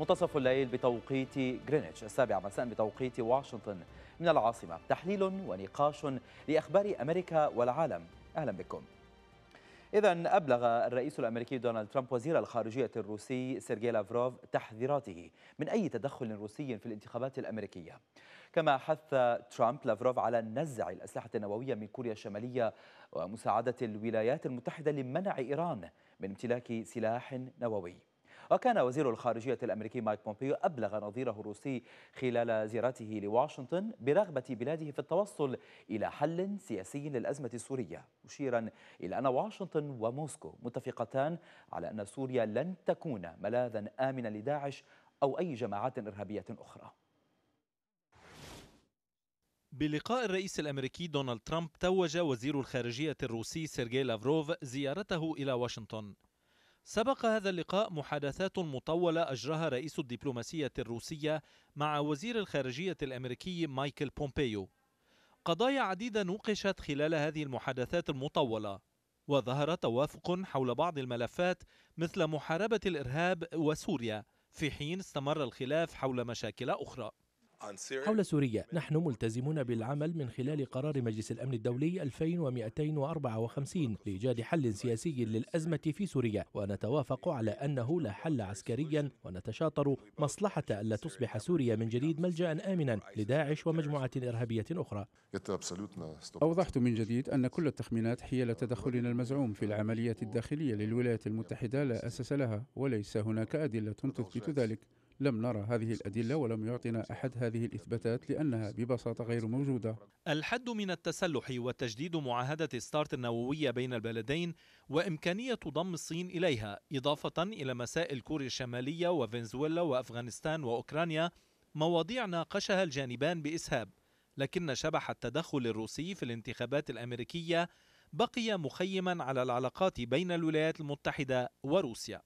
منتصف الليل بتوقيت غرينتش السابعة مساء بتوقيت واشنطن من العاصمة تحليل ونقاش لأخبار أمريكا والعالم أهلا بكم إذا أبلغ الرئيس الأمريكي دونالد ترامب وزير الخارجية الروسي سيرجي لافروف تحذيراته من أي تدخل روسي في الانتخابات الأمريكية كما حث ترامب لافروف على نزع الأسلحة النووية من كوريا الشمالية ومساعدة الولايات المتحدة لمنع إيران من امتلاك سلاح نووي وكان وزير الخارجية الأمريكي مايك بومبيو أبلغ نظيره الروسي خلال زيارته لواشنطن برغبة بلاده في التوصل إلى حل سياسي للأزمة السورية مشيرا إلى أن واشنطن وموسكو متفقتان على أن سوريا لن تكون ملاذا آمنا لداعش أو أي جماعات إرهابية أخرى بلقاء الرئيس الامريكي دونالد ترامب توج وزير الخارجيه الروسي سيرجي لافروف زيارته الى واشنطن سبق هذا اللقاء محادثات مطولة أجراها رئيس الدبلوماسية الروسية مع وزير الخارجية الأمريكي مايكل بومبيو قضايا عديدة نوقشت خلال هذه المحادثات المطولة وظهر توافق حول بعض الملفات مثل محاربة الإرهاب وسوريا في حين استمر الخلاف حول مشاكل أخرى حول سوريا نحن ملتزمون بالعمل من خلال قرار مجلس الأمن الدولي 2254 لإيجاد حل سياسي للأزمة في سوريا ونتوافق على أنه لا حل عسكريا ونتشاطر مصلحة ألا تصبح سوريا من جديد ملجأ آمنا لداعش ومجموعة إرهابية أخرى أوضحت من جديد أن كل التخمينات حيال تدخلنا المزعوم في العملية الداخلية للولايات المتحدة لا أساس لها وليس هناك أدلة تثبت ذلك لم نرى هذه الأدلة ولم يعطنا أحد هذه الإثباتات لأنها ببساطة غير موجودة الحد من التسلح وتجديد معاهدة ستارت النووية بين البلدين وإمكانية ضم الصين إليها إضافة إلى مسائل كوريا الشمالية وفنزويلا وأفغانستان وأوكرانيا مواضيع ناقشها الجانبان بإسهاب لكن شبح التدخل الروسي في الانتخابات الأمريكية بقي مخيما على العلاقات بين الولايات المتحدة وروسيا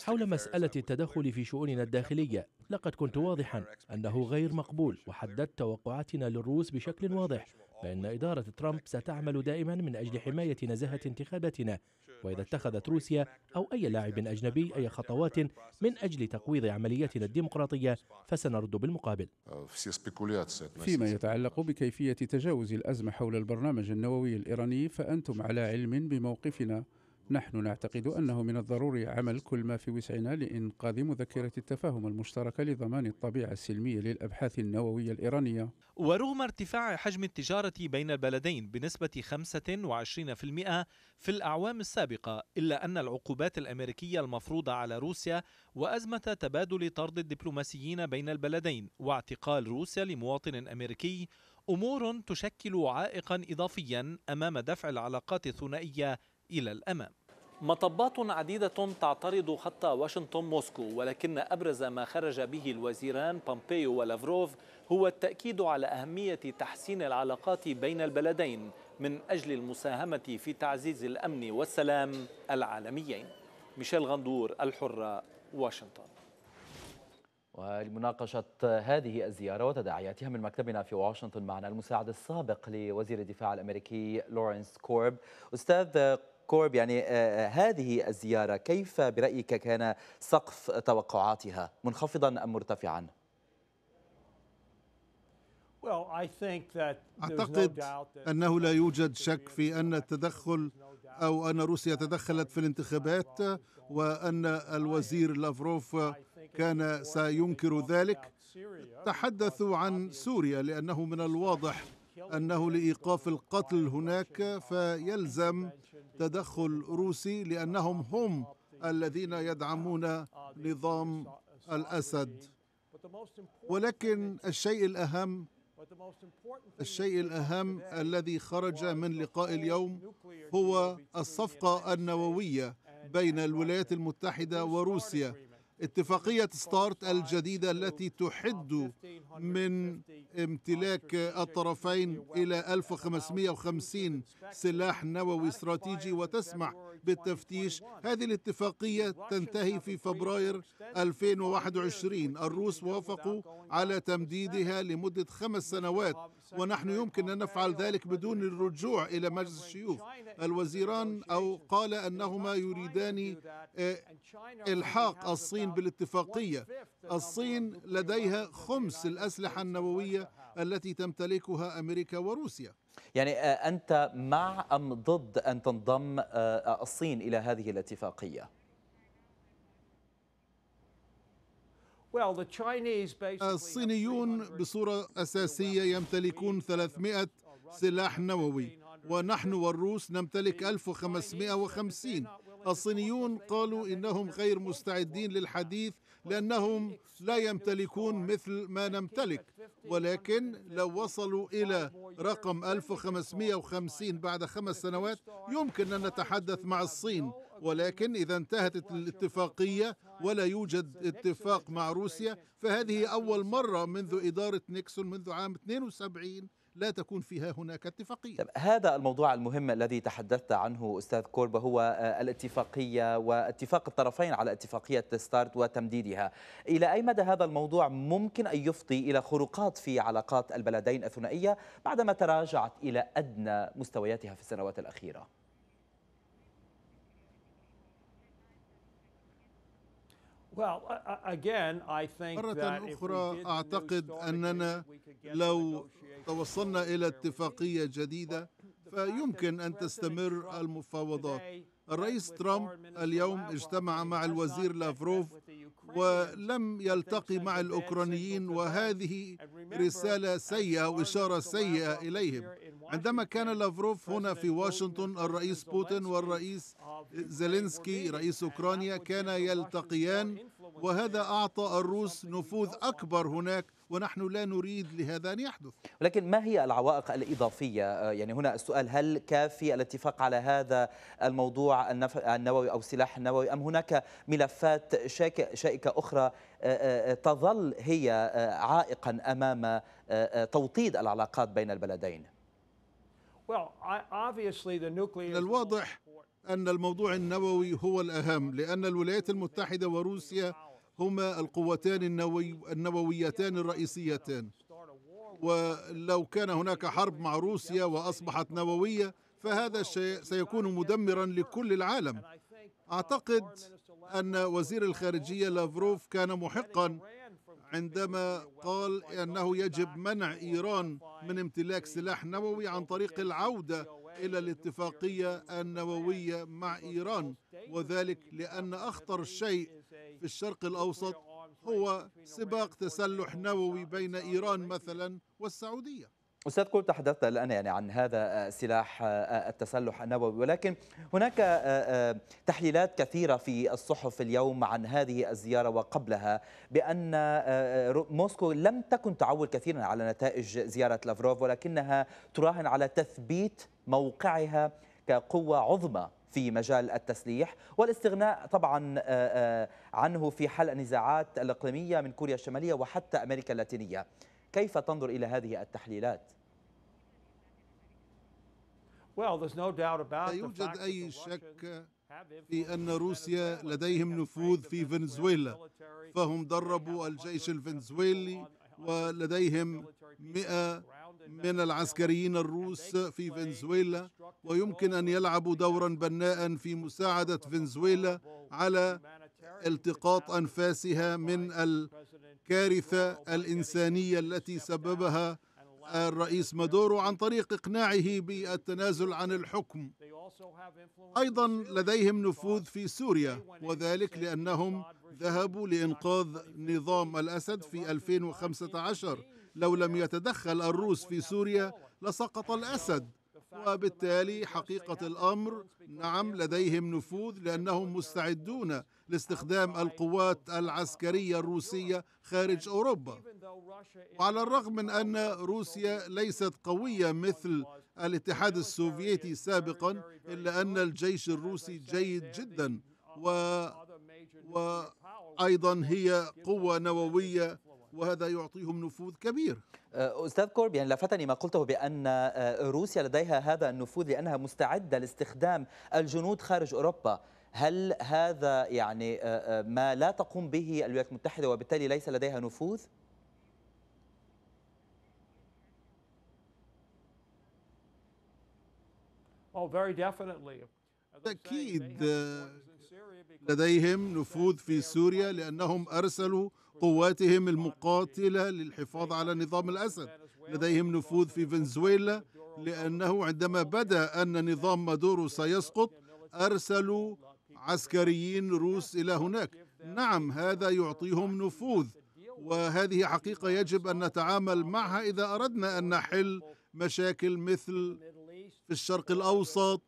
حول مسألة التدخل في شؤوننا الداخلية، لقد كنت واضحا أنه غير مقبول وحددت توقعاتنا للروس بشكل واضح، فإن إدارة ترامب ستعمل دائما من أجل حماية نزاهة انتخاباتنا، وإذا اتخذت روسيا أو أي لاعب أجنبي أي خطوات من أجل تقويض عملياتنا الديمقراطية فسنرد بالمقابل. Uh, فيما يتعلق بكيفية تجاوز الأزمة حول البرنامج النووي الإيراني فأنتم على علم بموقفنا نحن نعتقد أنه من الضروري عمل كل ما في وسعنا لإنقاذ مذكرة التفاهم المشتركة لضمان الطبيعة السلمية للأبحاث النووية الإيرانية ورغم ارتفاع حجم التجارة بين البلدين بنسبة 25% في الأعوام السابقة إلا أن العقوبات الأمريكية المفروضة على روسيا وأزمة تبادل طرد الدبلوماسيين بين البلدين واعتقال روسيا لمواطن أمريكي أمور تشكل عائقا إضافيا أمام دفع العلاقات الثنائية إلى الأمام مطبات عديدة تعترض خط واشنطن موسكو ولكن أبرز ما خرج به الوزيران بامبيو ولافروف هو التأكيد على أهمية تحسين العلاقات بين البلدين من أجل المساهمة في تعزيز الأمن والسلام العالميين ميشيل غندور الحرة واشنطن ولمناقشة هذه الزيارة وتداعياتها من مكتبنا في واشنطن معنا المساعد السابق لوزير الدفاع الأمريكي لورنس كورب أستاذ كورب يعني آه، آه، هذه الزيارة كيف برأيك كان سقف توقعاتها منخفضا أم مرتفعا؟ أعتقد أنه لا يوجد شك في أن التدخل أو أن روسيا تدخلت في الانتخابات وأن الوزير لافروف كان سينكر ذلك تحدثوا عن سوريا لأنه من الواضح انه لايقاف القتل هناك فيلزم تدخل روسي لانهم هم الذين يدعمون نظام الاسد ولكن الشيء الاهم الشيء الاهم الذي خرج من لقاء اليوم هو الصفقه النوويه بين الولايات المتحده وروسيا اتفاقية ستارت الجديدة التي تحد من امتلاك الطرفين إلى 1550 سلاح نووي استراتيجي وتسمح بالتفتيش هذه الاتفاقية تنتهي في فبراير 2021 الروس وافقوا على تمديدها لمدة خمس سنوات ونحن يمكن أن نفعل ذلك بدون الرجوع إلى مجلس الشيوخ الوزيران أو قال أنهما يريدان آه، إلحاق الصين بالاتفاقية الصين لديها خمس الأسلحة النووية التي تمتلكها أمريكا وروسيا يعني آه، أنت مع أم ضد أن تنضم آه، الصين إلى هذه الاتفاقية؟ الصينيون بصورة أساسية يمتلكون 300 سلاح نووي ونحن والروس نمتلك 1550 الصينيون قالوا إنهم غير مستعدين للحديث لأنهم لا يمتلكون مثل ما نمتلك ولكن لو وصلوا إلى رقم 1550 بعد خمس سنوات يمكن أن نتحدث مع الصين ولكن إذا انتهت الاتفاقية ولا يوجد اتفاق مع روسيا فهذه أول مرة منذ إدارة نيكسون منذ عام 72 لا تكون فيها هناك اتفاقية هذا الموضوع المهم الذي تحدثت عنه أستاذ كوربا هو آه، الاتفاقية واتفاق الطرفين على اتفاقية ستارت وتمديدها إلى أي مدى هذا الموضوع ممكن أن يفضي إلى خروقات في علاقات البلدين الثنائية بعدما تراجعت إلى أدنى مستوياتها في السنوات الأخيرة مرة أخرى أعتقد أننا لو توصلنا إلى اتفاقية جديدة فيمكن أن تستمر المفاوضات الرئيس ترامب اليوم اجتمع مع الوزير لافروف ولم يلتقي مع الأوكرانيين وهذه رسالة سيئة وإشارة سيئة إليهم عندما كان لافروف هنا في واشنطن الرئيس بوتين والرئيس زيلينسكي رئيس أوكرانيا كان يلتقيان وهذا أعطى الروس نفوذ أكبر هناك ونحن لا نريد لهذا أن يحدث ولكن ما هي العوائق الإضافية آه، يعني هنا السؤال هل كافي الاتفاق على هذا الموضوع النووي أو السلاح النووي أم هناك ملفات شائكة أخرى آه، آه، تظل هي عائقا أمام توطيد العلاقات بين البلدين من الواضح أن الموضوع النووي هو الأهم لأن الولايات المتحدة وروسيا هما القوتان النووي النوويتان الرئيسيتان ولو كان هناك حرب مع روسيا وأصبحت نووية فهذا الشيء سيكون مدمرا لكل العالم أعتقد أن وزير الخارجية لافروف كان محقا عندما قال انه يجب منع ايران من امتلاك سلاح نووي عن طريق العوده الى الاتفاقيه النوويه مع ايران وذلك لان اخطر شيء في الشرق الاوسط هو سباق تسلح نووي بين ايران مثلا والسعوديه استاذ كول تحدثت الان يعني عن هذا آه، سلاح آه، آه، التسلح النووي ولكن هناك تحليلات كثيره في الصحف اليوم عن هذه الزياره وقبلها بان موسكو لم تكن تعول كثيرا على نتائج زياره لافروف ولكنها تراهن على تثبيت موقعها كقوه عظمى في مجال التسليح والاستغناء طبعا عنه في حل النزاعات الاقليميه من كوريا الشماليه وحتى امريكا اللاتينيه كيف تنظر إلى هذه التحليلات؟ لا يوجد أي شك في أن روسيا لديهم نفوذ في فنزويلا فهم دربوا الجيش الفنزويلي ولديهم مئة من العسكريين الروس في فنزويلا ويمكن أن يلعبوا دورا بناء في مساعدة فنزويلا على التقاط أنفاسها من الكارثة الإنسانية التي سببها الرئيس مادورو عن طريق اقناعه بالتنازل عن الحكم ايضا لديهم نفوذ في سوريا وذلك لانهم ذهبوا لانقاذ نظام الاسد في 2015 لو لم يتدخل الروس في سوريا لسقط الاسد وبالتالي حقيقة الأمر نعم لديهم نفوذ لأنهم مستعدون لاستخدام القوات العسكرية الروسية خارج أوروبا وعلى الرغم من أن روسيا ليست قوية مثل الاتحاد السوفيتي سابقا إلا أن الجيش الروسي جيد جدا و... وأيضا هي قوة نووية وهذا يعطيهم نفوذ كبير أه، استاذ كورب يعني لفتني ما قلته بان أه، روسيا لديها هذا النفوذ لانها مستعده لاستخدام الجنود خارج اوروبا هل هذا يعني أه، ما لا تقوم به الولايات المتحده وبالتالي ليس لديها نفوذ؟ Oh, very definitely. تأكيد لديهم نفوذ في سوريا لأنهم أرسلوا قواتهم المقاتلة للحفاظ على نظام الأسد لديهم نفوذ في فنزويلا لأنه عندما بدأ أن نظام مادورو سيسقط أرسلوا عسكريين روس إلى هناك نعم هذا يعطيهم نفوذ وهذه حقيقة يجب أن نتعامل معها إذا أردنا أن نحل مشاكل مثل في الشرق الأوسط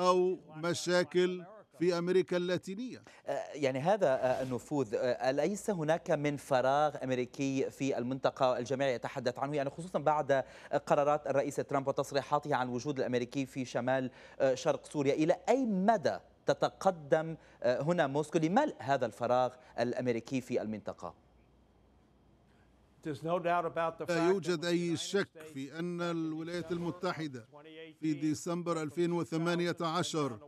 أو مشاكل في أمريكا اللاتينية آه، يعني هذا آه، النفوذ آه، أليس هناك من فراغ أمريكي في المنطقة الجميع يتحدث عنه يعني خصوصا بعد قرارات الرئيس ترامب وتصريحاته عن الوجود الأمريكي في شمال شرق سوريا إلى أي مدى تتقدم هنا موسكو لملء هذا الفراغ الأمريكي في المنطقة لا يوجد أي شك في أن الولايات المتحدة في ديسمبر 2018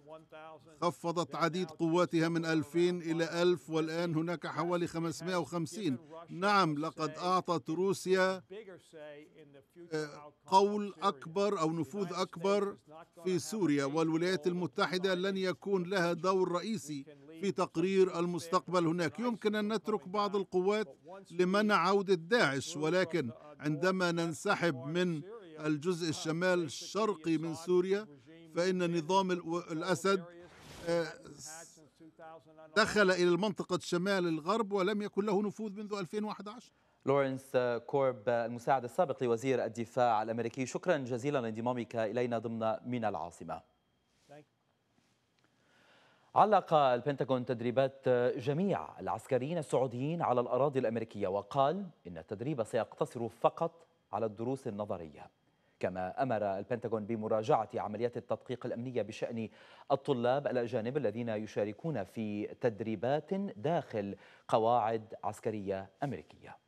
خفضت عديد قواتها من 2000 إلى 1000 والآن هناك حوالي 550 نعم لقد أعطت روسيا آه، قول أكبر أو نفوذ أكبر في سوريا والولايات المتحدة لن يكون لها دور رئيسي في تقرير المستقبل هناك يمكن أن نترك بعض القوات لمنع عودة داعش ولكن عندما ننسحب من الجزء الشمال الشرقي من سوريا فإن نظام الأسد آه، دخل إلى المنطقه شمال الغرب ولم يكن له نفوذ منذ 2011 لورنس كورب المساعد السابق لوزير الدفاع الأمريكي شكرا جزيلا لانضمامك إلينا ضمن من العاصمة علق البنتاغون تدريبات جميع العسكريين السعوديين على الأراضي الأمريكية وقال إن التدريب سيقتصر فقط على الدروس النظرية كما أمر البنتاغون بمراجعة عمليات التدقيق الأمنية بشأن الطلاب الأجانب الذين يشاركون في تدريبات داخل قواعد عسكرية أمريكية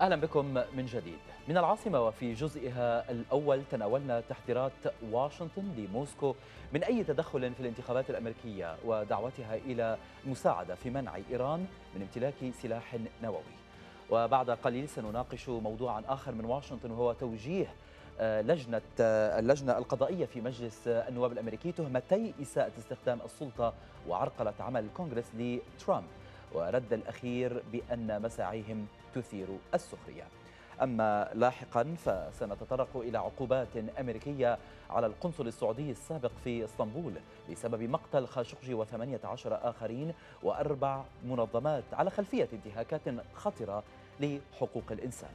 أهلا بكم من جديد من العاصمة وفي جزئها الأول تناولنا تحذيرات واشنطن لموسكو من أي تدخل في الانتخابات الأمريكية ودعوتها إلى مساعدة في منع إيران من امتلاك سلاح نووي وبعد قليل سنناقش موضوعا آخر من واشنطن وهو توجيه آه، لجنة آه، اللجنة القضائية في مجلس آه، النواب الأمريكي تهمتي إساءة استخدام السلطة وعرقلة عمل الكونغرس لترامب ورد الأخير بأن مساعيهم تثير السخرية أما لاحقا فسنتطرق إلى عقوبات أمريكية على القنصل السعودي السابق في اسطنبول بسبب مقتل خاشقجي و18 آخرين وأربع منظمات على خلفية انتهاكات خطرة لحقوق الإنسان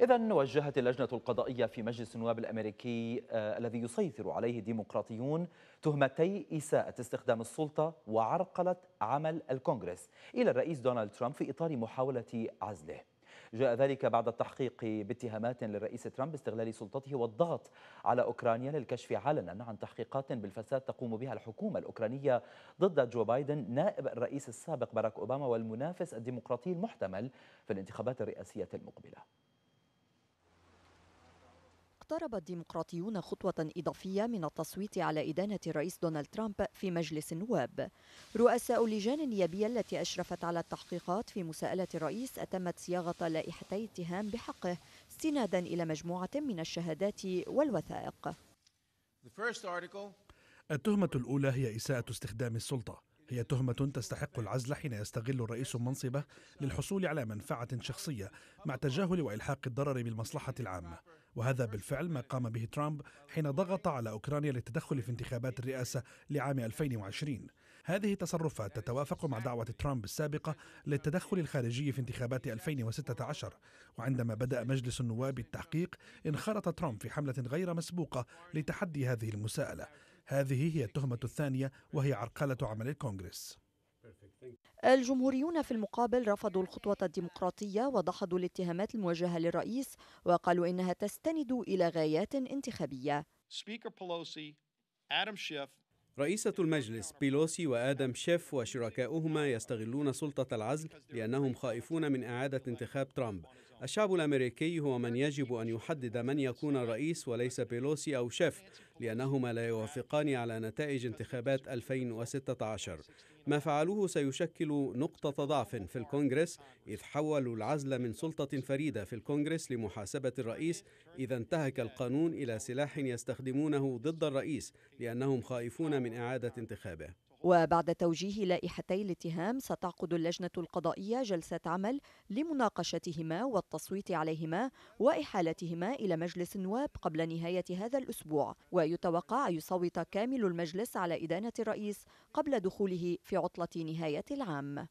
إذا وجهت اللجنة القضائية في مجلس النواب الأمريكي آه الذي يسيطر عليه الديمقراطيون تهمتي إساءة استخدام السلطة وعرقلة عمل الكونغرس إلى الرئيس دونالد ترامب في إطار محاولة عزله جاء ذلك بعد التحقيق باتهامات للرئيس ترامب باستغلال سلطته والضغط على أوكرانيا للكشف علنا عن تحقيقات بالفساد تقوم بها الحكومة الأوكرانية ضد جو بايدن نائب الرئيس السابق باراك أوباما والمنافس الديمقراطي المحتمل في الانتخابات الرئاسية المقبلة اقترب الديمقراطيون خطوة إضافية من التصويت على إدانة الرئيس دونالد ترامب في مجلس النواب. رؤساء اللجان النيابية التي أشرفت على التحقيقات في مساءلة الرئيس أتمت صياغة لائحتي اتهام بحقه استنادا إلى مجموعة من الشهادات والوثائق. التهمة الأولى هي إساءة استخدام السلطة هي تهمة تستحق العزل حين يستغل الرئيس منصبه للحصول على منفعة شخصية مع تجاهل وإلحاق الضرر بالمصلحة العامة وهذا بالفعل ما قام به ترامب حين ضغط على أوكرانيا للتدخل في انتخابات الرئاسة لعام 2020 هذه التصرفات تتوافق مع دعوة ترامب السابقة للتدخل الخارجي في انتخابات 2016 وعندما بدأ مجلس النواب التحقيق انخرط ترامب في حملة غير مسبوقة لتحدي هذه المساءلة هذه هي التهمة الثانية وهي عرقلة عمل الكونغرس الجمهوريون في المقابل رفضوا الخطوة الديمقراطية وضحضوا الاتهامات الموجهة للرئيس وقالوا إنها تستند إلى غايات انتخابية رئيسة المجلس بيلوسي وآدم شيف وشركاؤهما يستغلون سلطة العزل لأنهم خائفون من إعادة انتخاب ترامب الشعب الامريكي هو من يجب ان يحدد من يكون الرئيس وليس بيلوسي او شيف لانهما لا يوافقان على نتائج انتخابات 2016 ما فعلوه سيشكل نقطه ضعف في الكونغرس اذ حولوا العزل من سلطه فريده في الكونغرس لمحاسبه الرئيس اذا انتهك القانون الى سلاح يستخدمونه ضد الرئيس لانهم خائفون من اعاده انتخابه وبعد توجيه لائحتي الاتهام ستعقد اللجنة القضائية جلسة عمل لمناقشتهما والتصويت عليهما وإحالتهما إلى مجلس النواب قبل نهاية هذا الأسبوع ويتوقع أن يصوت كامل المجلس على إدانة الرئيس قبل دخوله في عطلة نهاية العام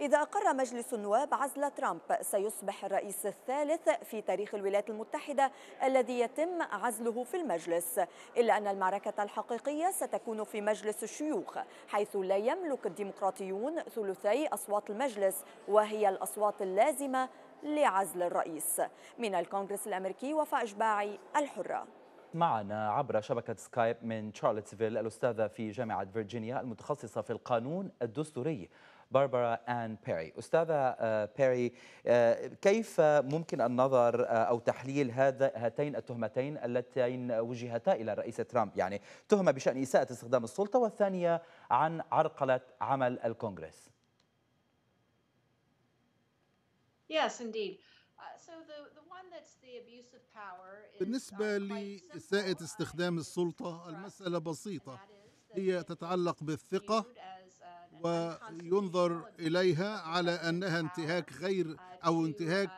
إذا أقر مجلس النواب عزل ترامب سيصبح الرئيس الثالث في تاريخ الولايات المتحدة الذي يتم عزله في المجلس إلا أن المعركة الحقيقية ستكون في مجلس الشيوخ حيث لا يملك الديمقراطيون ثلثي أصوات المجلس وهي الأصوات اللازمة لعزل الرئيس من الكونغرس الأمريكي وفاء إشباعي الحرة معنا عبر شبكة سكايب من تشارلتسفيل الأستاذة في جامعة فيرجينيا المتخصصة في القانون الدستوري باربرا آن بيري أستاذة بيري آه، آه، كيف ممكن النظر آه، أو تحليل هذا هاتين التهمتين اللتين وجهتا إلى الرئيس ترامب يعني تهمة بشأن إساءة استخدام السلطة والثانية عن عرقلة عمل الكونغرس Yes, indeed. Uh, بالنسبة uh, لإساءة uh, استخدام السلطة المسألة بسيطة هي تتعلق بالثقة وينظر إليها على أنها انتهاك غير أو انتهاك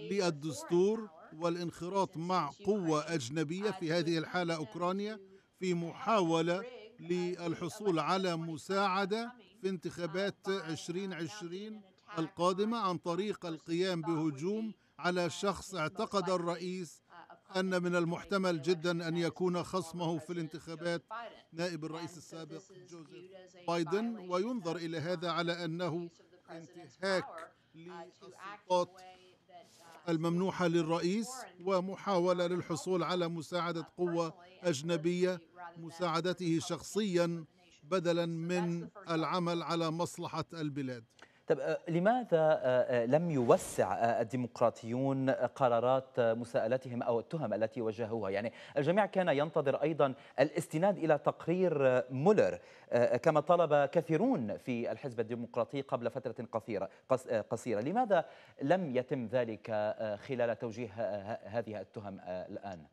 للدستور والانخراط مع قوة أجنبية في هذه الحالة أوكرانيا في محاولة للحصول على مساعدة في انتخابات 2020 القادمة عن طريق القيام بهجوم على شخص اعتقد الرئيس أن من المحتمل جدا أن يكون خصمه في الانتخابات نائب الرئيس السابق جوزيف بايدن وينظر إلى هذا على أنه انتهاك uh, للسلطات uh, الممنوحة للرئيس ومحاولة للحصول على مساعدة uh, قوة أجنبية مساعدته شخصيا بدلا من العمل على مصلحة البلاد طب آه، لماذا آه، آه، لم يوسع الديمقراطيون قرارات مساءلتهم او التهم التي وجهوها؟ يعني الجميع كان ينتظر ايضا الاستناد الى تقرير مولر كما طلب كثيرون في الحزب الديمقراطي قبل فتره قصيره قصيره، لماذا لم يتم ذلك خلال توجيه هذه التهم الان؟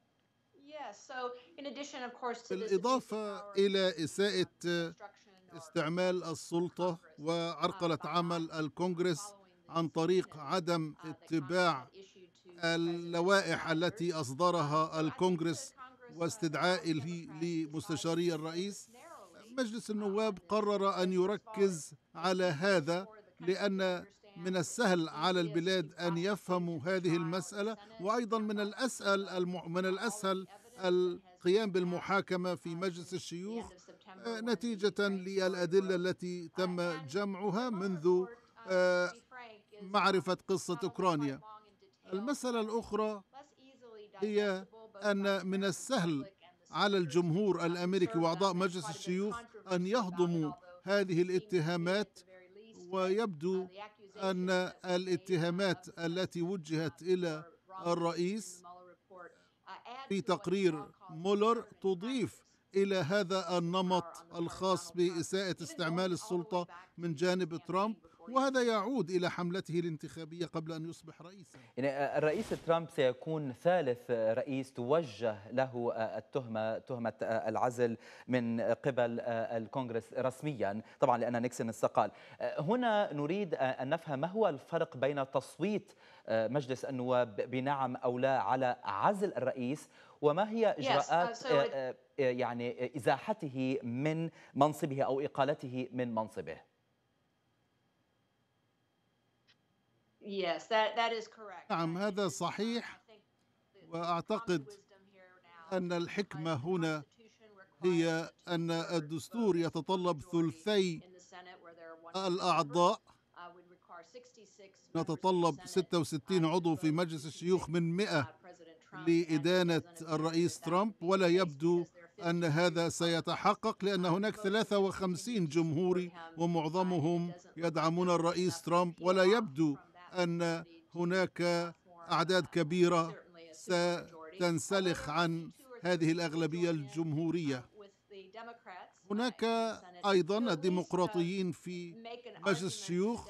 بالإضافة إلى إساءة استعمال السلطة وعرقلة عمل الكونغرس عن طريق عدم اتباع اللوائح التي أصدرها الكونغرس واستدعائه لمستشاري الرئيس مجلس النواب قرر أن يركز على هذا لأن من السهل على البلاد أن يفهموا هذه المسألة وأيضا من الأسهل من الأسهل القيام بالمحاكمة في مجلس الشيوخ آه، نتيجة للأدلة التي تم جمعها منذ uh, آه، معرفة uh, قصة أوكرانيا المسألة الأخرى هي أن من السهل على الجمهور الأمريكي وأعضاء مجلس الشيوخ أن يهضموا هذه الاتهامات ويبدو uh, أن الاتهامات التي وجهت إلى الرئيس في تقرير مولر تضيف الى هذا النمط الخاص باساءه استعمال السلطه من جانب ترامب وهذا يعود الى حملته الانتخابيه قبل ان يصبح رئيسا. يعني آه، الرئيس ترامب سيكون ثالث رئيس توجه له آه، التهمه تهمه آه، العزل من قبل الكونغرس رسميا، طبعا لان نيكسون استقال. هنا نريد ان نفهم ما هو الفرق بين تصويت مجلس النواب بنعم او لا على عزل الرئيس وما هي uh, إجراءات آه، آه، آه، يعني إزاحته من منصبه أو إقالته من منصبه نعم هذا صحيح وأعتقد أن الحكمة هنا هي أن الدستور يتطلب ثلثي الأعضاء uh, نتطلب 66 uh, عضو في مجلس الشيوخ من 100 لإدانة الرئيس ترامب ولا يبدو أن هذا سيتحقق لأن هناك 53 جمهوري ومعظمهم يدعمون الرئيس ترامب ولا يبدو أن هناك أعداد كبيرة ستنسلخ عن هذه الأغلبية الجمهورية هناك أيضا الديمقراطيين في مجلس الشيوخ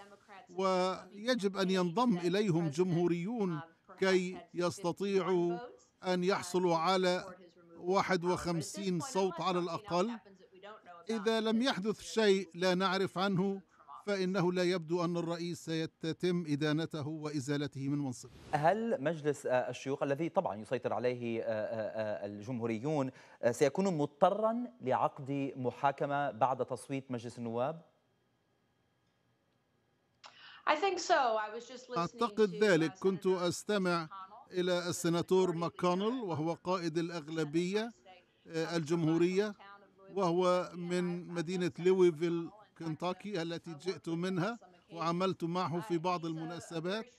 ويجب أن ينضم إليهم جمهوريون كي يستطيعوا أن يحصلوا على 51 صوت على الأقل إذا لم يحدث شيء لا نعرف عنه فإنه لا يبدو أن الرئيس سيتتم إدانته وإزالته من منصبه هل مجلس الشيوخ الذي طبعا يسيطر عليه الجمهوريون سيكون مضطرا لعقد محاكمة بعد تصويت مجلس النواب؟ أعتقد ذلك كنت أستمع إلى السناتور ماكونل وهو قائد الأغلبية آه، الجمهورية وهو من مدينة لويفيل كنتاكي uh, التي جئت منها وعملت معه في uh, بعض المناسبات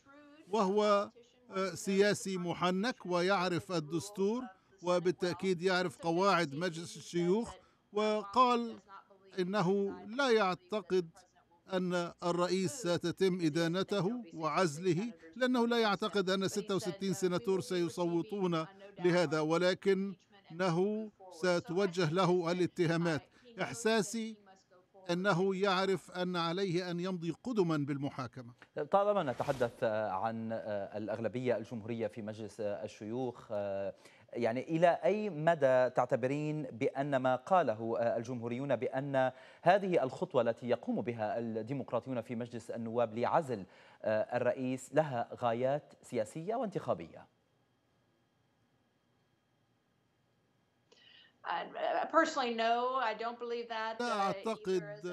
وهو آه، سياسي محنك ويعرف الدستور وبالتأكيد يعرف قواعد مجلس الشيوخ وقال إنه لا يعتقد أن الرئيس ستتم إدانته وعزله لأنه لا يعتقد أن 66 سناتور سيصوتون لهذا ولكنه ستوجه له الاتهامات إحساسي أنه يعرف أن عليه أن يمضي قدما بالمحاكمة طالما نتحدث عن الأغلبية الجمهورية في مجلس الشيوخ يعني إلى أي مدى تعتبرين بأن ما قاله آه، الجمهوريون بأن هذه الخطوة التي يقوم بها الديمقراطيون في مجلس النواب لعزل آه، الرئيس لها غايات سياسية وانتخابية؟ لا uh, أعتقد uh,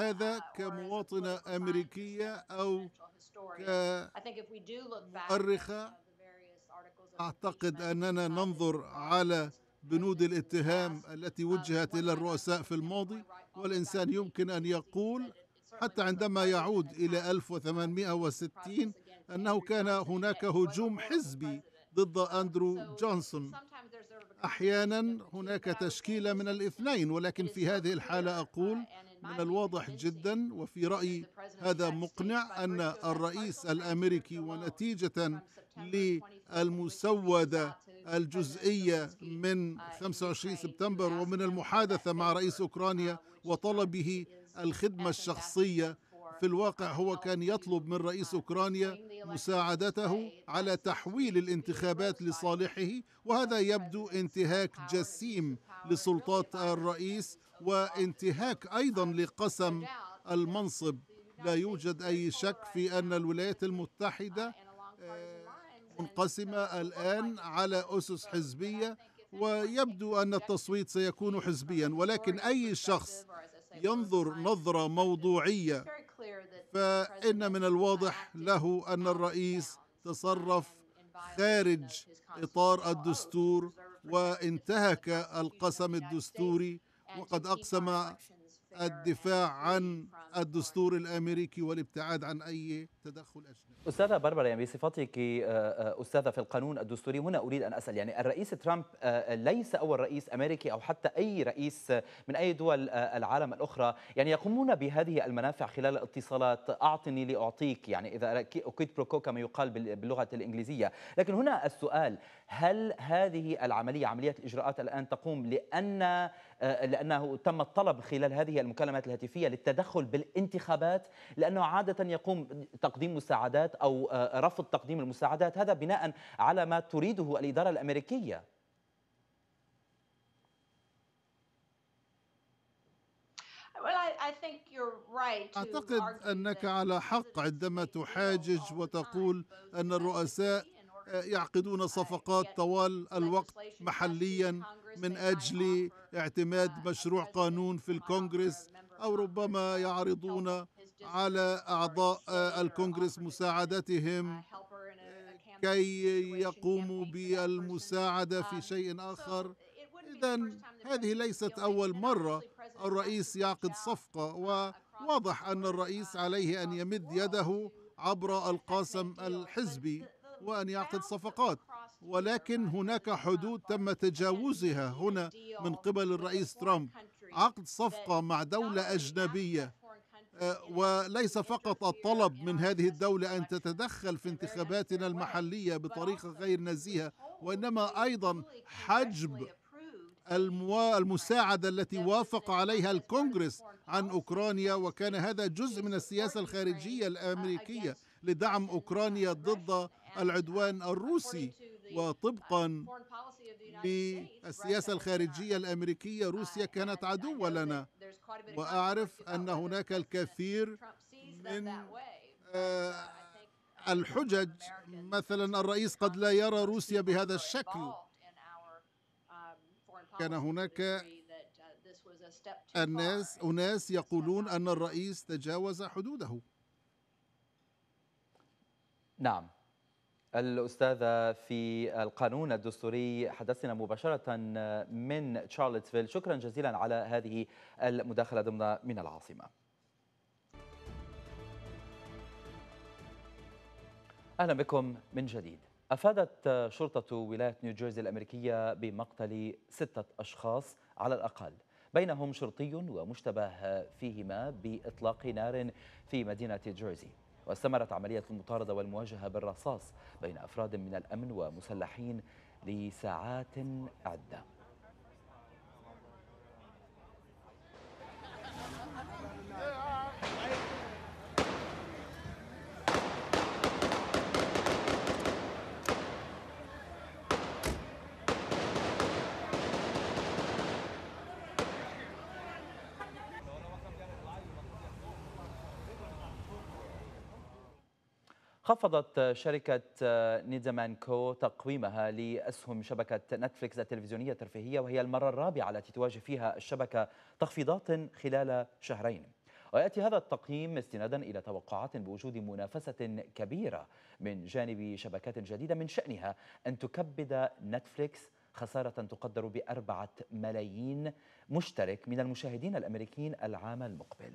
هذا كمواطنة أمريكية أو كمؤرخة اعتقد اننا ننظر على بنود الاتهام التي وجهت الى الرؤساء في الماضي والانسان يمكن ان يقول حتى عندما يعود الى 1860 انه كان هناك هجوم حزبي ضد اندرو جونسون احيانا هناك تشكيله من الاثنين ولكن في هذه الحاله uh, اقول من الواضح جدا وفي رايي هذا مقنع ان الرئيس الامريكي ونتيجه ل المسودة الجزئية من 25 سبتمبر ومن المحادثة مع رئيس أوكرانيا وطلبه الخدمة الشخصية في الواقع هو كان يطلب من رئيس أوكرانيا مساعدته على تحويل الانتخابات لصالحه وهذا يبدو انتهاك جسيم لسلطات الرئيس وانتهاك أيضا لقسم المنصب لا يوجد أي شك في أن الولايات المتحدة منقسمة الآن على أسس حزبية ويبدو أن التصويت سيكون حزبيا ولكن أي شخص ينظر نظرة موضوعية فإن من الواضح له أن الرئيس تصرف خارج إطار الدستور وانتهك القسم الدستوري وقد أقسم الدفاع عن الدستور الأمريكي والابتعاد عن أي تدخل أجنبي أستاذة بربرة يعني بصفتك آه، آه، أستاذة في القانون الدستوري هنا أريد أن أسأل يعني الرئيس ترامب آه، ليس أول رئيس أمريكي أو حتى أي رئيس من أي دول العالم الأخرى يعني يقومون بهذه المنافع خلال اتصالات أعطني لأعطيك يعني إذا أكيد بروكو كما يقال باللغة الإنجليزية لكن هنا السؤال هل هذه العملية عملية الإجراءات الآن تقوم لأن لأنه تم الطلب خلال هذه المكالمات الهاتفية للتدخل بالانتخابات لأنه عادة يقوم تقديم مساعدات أو آه، رفض تقديم المساعدات هذا بناء على ما تريده الإدارة الأمريكية أعتقد أنك على حق عندما تحاجج وتقول أن الرؤساء آه، يعقدون uh, صفقات طوال الوقت محليا من أجل اعتماد uh, مشروع قانون في الكونغرس أو ربما يعرضون على أعضاء آه، الكونغرس مساعدتهم كي يقوموا بالمساعدة في شيء آخر إذا هذه ليست أول مرة الرئيس يعقد صفقة وواضح أن الرئيس عليه أن يمد يده عبر القاسم الحزبي وأن يعقد صفقات ولكن هناك حدود تم تجاوزها هنا من قبل الرئيس ترامب عقد صفقة مع دولة أجنبية وليس فقط الطلب من هذه الدولة أن تتدخل في انتخاباتنا المحلية بطريقة غير نزيهة وإنما أيضا حجب المساعدة التي وافق عليها الكونغرس عن أوكرانيا وكان هذا جزء من السياسة الخارجية الأمريكية لدعم أوكرانيا ضد العدوان الروسي وطبقا بالسياسة الخارجية الأمريكية روسيا كانت عدوة لنا وأعرف أن هناك الكثير من آه، الحجج مثلا الرئيس قد لا يرى روسيا بهذا الشكل كان هناك الناس أناس يقولون أن الرئيس تجاوز حدوده نعم الأستاذة في القانون الدستوري حدثنا مباشرة من تشارلتسفيل شكرا جزيلا على هذه المداخلة ضمن من العاصمة أهلا بكم من جديد أفادت شرطة ولاية نيوجيرسي الأمريكية بمقتل ستة أشخاص على الأقل بينهم شرطي ومشتبه فيهما بإطلاق نار في مدينة جيرسي واستمرت عملية المطاردة والمواجهة بالرصاص بين أفراد من الأمن ومسلحين لساعات عدة خفضت شركة نيدمان كو تقويمها لأسهم شبكة نتفليكس التلفزيونية الترفيهية وهي المرة الرابعة التي تواجه فيها الشبكة تخفيضات خلال شهرين ويأتي هذا التقييم استنادا إلى توقعات بوجود منافسة كبيرة من جانب شبكات جديدة من شأنها أن تكبد نتفليكس خسارة تقدر بأربعة ملايين مشترك من المشاهدين الأمريكيين العام المقبل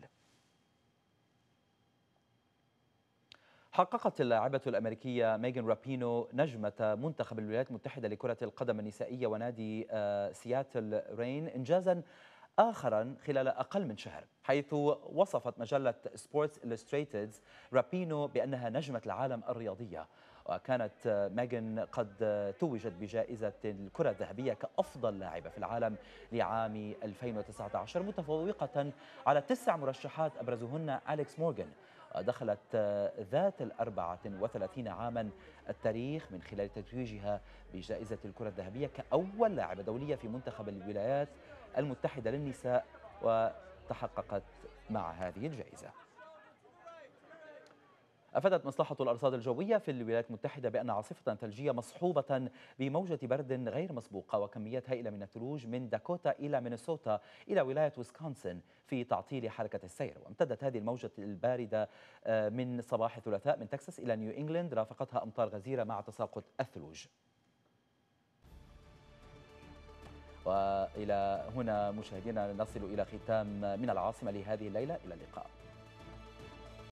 حققت اللاعبة الأمريكية ميغان رابينو نجمة منتخب الولايات المتحدة لكرة القدم النسائية ونادي آه، سياتل رين إنجازا آخرا خلال أقل من شهر حيث وصفت مجلة سبورتس إلستريتد رابينو بأنها نجمة العالم الرياضية وكانت آه، ميغان قد آه، توجت بجائزة الكرة الذهبية كأفضل لاعبة في العالم لعام 2019 متفوقة على تسع مرشحات أبرزهن أليكس مورغان دخلت ذات الأربعة وثلاثين عاما التاريخ من خلال تتويجها بجائزة الكرة الذهبية كأول لاعبة دولية في منتخب الولايات المتحدة للنساء وتحققت مع هذه الجائزة أفادت مصلحة الأرصاد الجوية في الولايات المتحدة بأن عاصفة ثلجية مصحوبة بموجة برد غير مسبوقة وكميات هائلة من الثلوج من داكوتا إلى مينيسوتا إلى ولاية ويسكونسن في تعطيل حركة السير وامتدت هذه الموجة الباردة آه، من صباح الثلاثاء من تكساس إلى نيو إنجلاند رافقتها أمطار غزيرة مع تساقط الثلوج وإلى هنا مشاهدينا نصل إلى ختام من العاصمة لهذه الليلة إلى اللقاء